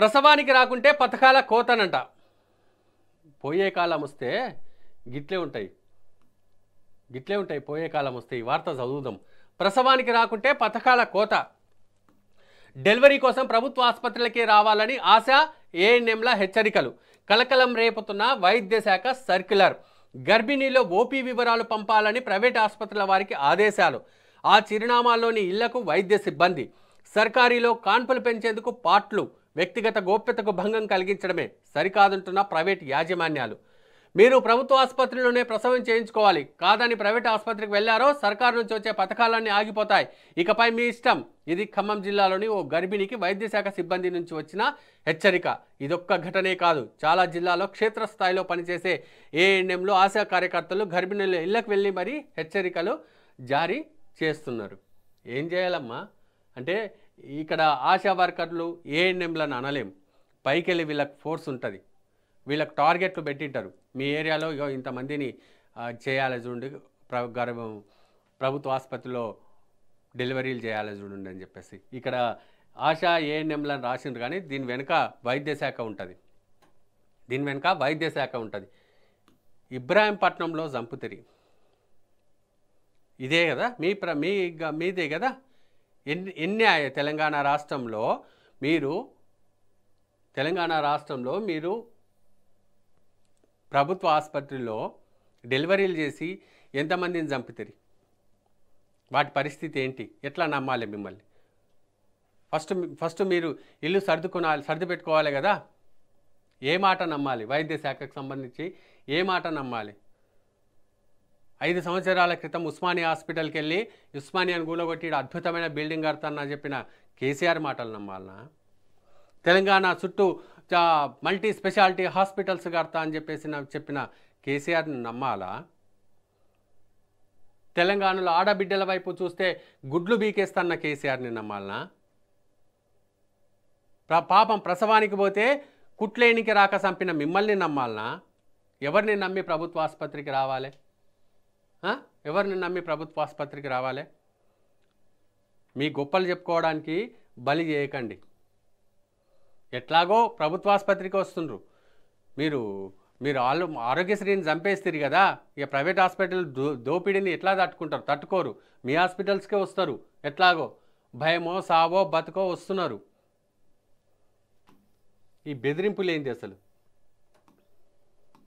ప్రసవానికి రాకుంటే పథకాల కోతనంట పోయే కాలం వస్తే గిట్లే ఉంటాయి గిట్లే ఉంటాయి పోయే కాలం వస్తే ఈ వార్త చదువుదాం ప్రసవానికి రాకుంటే పథకాల కోత డెలివరీ కోసం ప్రభుత్వ ఆసుపత్రులకే రావాలని ఆశ ఏఎన్ఎంల హెచ్చరికలు కలకలం రేపుతున్న వైద్య శాఖ సర్క్యులర్ గర్భిణీలో ఓపీ వివరాలు పంపాలని ప్రైవేట్ ఆసుపత్రుల వారికి ఆదేశాలు ఆ చిరునామాల్లోని ఇళ్లకు వైద్య సిబ్బంది సర్కారీలో కాన్పులు పెంచేందుకు పాట్లు వ్యక్తిగత గోప్యతకు భంగం కలిగించడమే సరికాదంటున్న ప్రైవేట్ యాజమాన్యాలు మీరు ప్రభుత్వ ఆసుపత్రిలోనే ప్రసవం చేయించుకోవాలి కాదని ప్రైవేట్ ఆసుపత్రికి వెళ్లారో సర్కారు నుంచి వచ్చే పథకాలన్నీ ఆగిపోతాయి ఇకపై మీ ఇష్టం ఇది ఖమ్మం జిల్లాలోని ఓ గర్భిణికి వైద్యశాఖ సిబ్బంది నుంచి వచ్చిన హెచ్చరిక ఇదొక్క ఘటనే కాదు చాలా జిల్లాలో క్షేత్రస్థాయిలో పనిచేసే ఏఎన్ఎంలో ఆశా కార్యకర్తలు గర్భిణుల ఇళ్లకు వెళ్ళి మరీ హెచ్చరికలు జారీ చేస్తున్నారు ఏం చేయాలమ్మా అంటే ఇక్కడ ఆశా వర్కర్లు ఏఎన్ఎంలను అనలేం పైకి వెళ్ళి వీళ్ళకి ఫోర్స్ ఉంటుంది వీళ్ళకి టార్గెట్లు పెట్టింటారు మీ ఏరియాలో ఇగో ఇంతమందిని చేయాలి చూడండి గర్వం ప్రభుత్వ ఆసుపత్రిలో డెలివరీలు చేయాలి చూడండి అని చెప్పేసి ఇక్కడ ఆశా ఏఎన్ఎంలను రాసిండ్రు కానీ దీని వెనుక వైద్య శాఖ ఉంటుంది దీని వెనుక వైద్య శాఖ ఉంటుంది ఇబ్రాహీంపట్నంలో జంపుతిరి ఇదే కదా మీ ప్ర మీ మీదే కదా ఎన్ని ఎన్ని తెలంగాణ రాష్ట్రంలో మీరు తెలంగాణ రాష్ట్రంలో మీరు ప్రభుత్వ ఆసుపత్రిలో డెలివరీలు చేసి ఎంతమందిని చంపుతారు వాటి పరిస్థితి ఏంటి ఎట్లా నమ్మాలి మిమ్మల్ని ఫస్ట్ ఫస్ట్ మీరు ఇల్లు సర్దుకునాలి సర్ది పెట్టుకోవాలి కదా ఏ మాట నమ్మాలి వైద్య శాఖకు సంబంధించి ఏ మాట నమ్మాలి ఐదు సంవత్సరాల క్రితం ఉస్మానియా హాస్పిటల్కి వెళ్ళి ఉస్మానియాని గూలగొట్టి అద్భుతమైన బిల్డింగ్ కడతానని చెప్పిన కేసీఆర్ మాటలు నమ్మాలనా తెలంగాణ చుట్టూ మల్టీ స్పెషాలిటీ హాస్పిటల్స్ కడతా అని చెప్పేసి చెప్పిన కేసీఆర్ని నమ్మాలా తెలంగాణలో ఆడబిడ్డల వైపు చూస్తే గుడ్లు బీకేస్తాన్న కేసీఆర్ని నమ్మాలనా పాపం ప్రసవానికి పోతే కుట్లేనికి రాక చంపిన మిమ్మల్ని నమ్మాలనా ఎవరిని నమ్మి ప్రభుత్వ ఆసుపత్రికి రావాలి ఎవరిని నమ్మి ప్రభుత్వ ఆసుపత్రికి రావాలి మీ గొప్పలు చెప్పుకోవడానికి బలి చేయకండి ఎట్లాగో ప్రభుత్వ ఆసుపత్రికి వస్తుండ్రు మీరు మీరు ఆలు ఆరోగ్యశ్రీని చంపేస్తారు కదా ఇక ప్రైవేట్ హాస్పిటల్ దో దోపిడీని ఎట్లా తట్టుకుంటారు తట్టుకోరు మీ హాస్పిటల్స్కే వస్తారు ఎట్లాగో భయమో సావో బతుకో వస్తున్నారు ఈ బెదిరింపులు ఏంటి అసలు